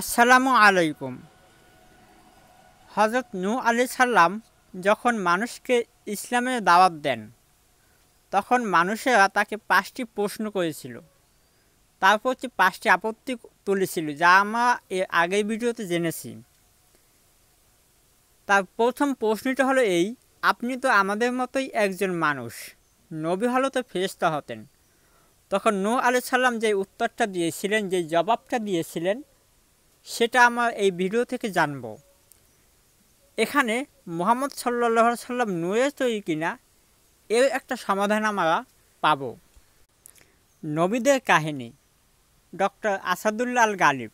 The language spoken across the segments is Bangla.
আসসালামু আলাইকুম হজরত নূ আলি সাল্লাম যখন মানুষকে ইসলামে দাওয়াত দেন তখন মানুষেরা তাকে পাঁচটি প্রশ্ন করেছিল তারপর হচ্ছে পাঁচটি আপত্তি তুলেছিল যা আমরা এর আগের ভিডিওতে জেনেছি তার প্রথম প্রশ্নটা হলো এই আপনি তো আমাদের মতোই একজন মানুষ নবী হলো তো ফেরস্তা হতেন তখন নূ আলি সাল্লাম যে উত্তরটা দিয়েছিলেন যে জবাবটা দিয়েছিলেন সেটা আমার এই ভিডিও থেকে জানব এখানে মোহাম্মদ সাল্লা সাল্লাম নুয়ে তৈরি কিনা এর একটা সমাধান আমরা পাব নবীদের কাহিনী ডক্টর আসাদুল্লাল গালিব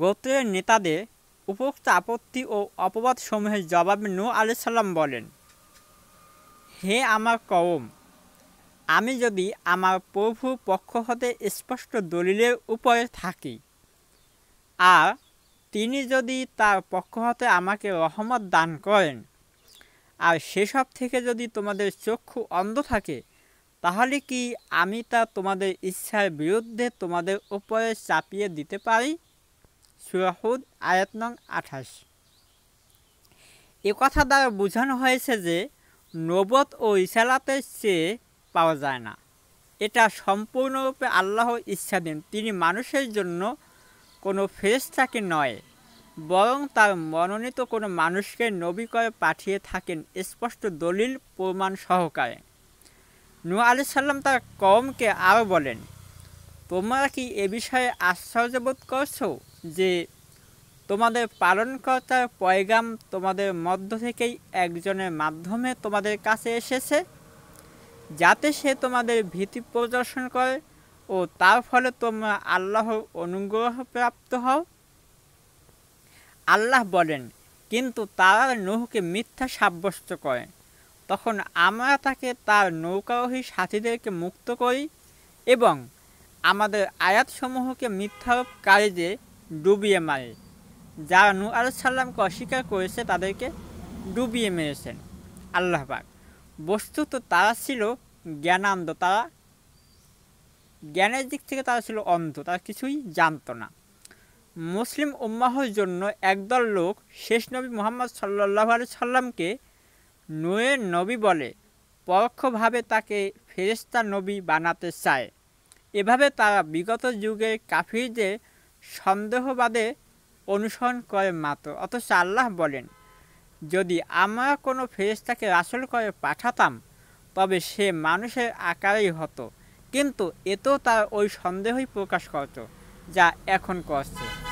গোত্রের নেতাদের উপরোক্ত আপত্তি ও অপবাদসমূহের জবাবে নু আলি সাল্লাম বলেন হে আমার কওম আমি যদি আমার প্রভু পক্ষ হতে স্পষ্ট দলিলের উপরে থাকি আর তিনি যদি তার পক্ষ হতে আমাকে রহমত দান করেন আর সেসব থেকে যদি তোমাদের চক্ষু অন্ধ থাকে তাহলে কি আমি তা তোমাদের ইচ্ছার বিরুদ্ধে তোমাদের উপরে চাপিয়ে দিতে পারি সুরাহুদ আয়াতনং নং আঠাশ এ কথা দ্বারা বোঝানো হয়েছে যে নবত ও ইসালাতের চেয়ে পাওয়া যায় না এটা সম্পূর্ণরূপে আল্লাহ ইচ্ছাধীন তিনি মানুষের জন্য কোনো ফেরেস্তাকে নয় বরং তার মনোনীত কোনো মানুষকে নবী করে পাঠিয়ে থাকেন স্পষ্ট দলিল প্রমাণ সহকারে নু আলি সাল্লাম তার কমকে আরও বলেন তোমরা কি এ বিষয়ে আশ্চর্য বোধ করছো যে তোমাদের পালনকর্তার পয়গাম তোমাদের মধ্য থেকেই একজনের মাধ্যমে তোমাদের কাছে এসেছে যাতে সে তোমাদের ভীতি প্রদর্শন করে ও তার ফলে তোমরা আল্লাহ অনুগ্রহ প্রাপ্ত হও আল্লাহ বলেন কিন্তু তারা নৌকে মিথ্যা সাব্যস্ত করে তখন আমরা তাকে তার নৌকাহী সাথীদেরকে মুক্ত করি এবং আমাদের আয়াতসমূহকে মিথ্যারোপকারীদের ডুবিয়ে মারে যারা নূ সাল্লামকে অস্বীকার করেছে তাদেরকে ডুবিয়ে মেরেছেন আল্লাহবাক বস্তুত তারা ছিল জ্ঞানান্দ তারা জ্ঞানের দিক থেকে তারা ছিল অন্ধ তারা কিছুই জানতো না মুসলিম উম্মাহর জন্য একদল লোক শেষ নবী মোহাম্মদ সাল্লাহ আলু সাল্লামকে নয়ে নবী বলে পরোক্ষভাবে তাকে ফেরেস্তা নবী বানাতে চায় এভাবে তারা বিগত যুগে কাফিরদের সন্দেহবাদে অনুসরণ করে মাত্র অথচ আল্লাহ বলেন যদি আমরা কোনো ফেরেস্তাকে রাসল করে পাঠাতাম তবে সে মানুষের আকারেই হতো কিন্তু এতেও তার ওই সন্দেহই প্রকাশ করত যা এখন করছে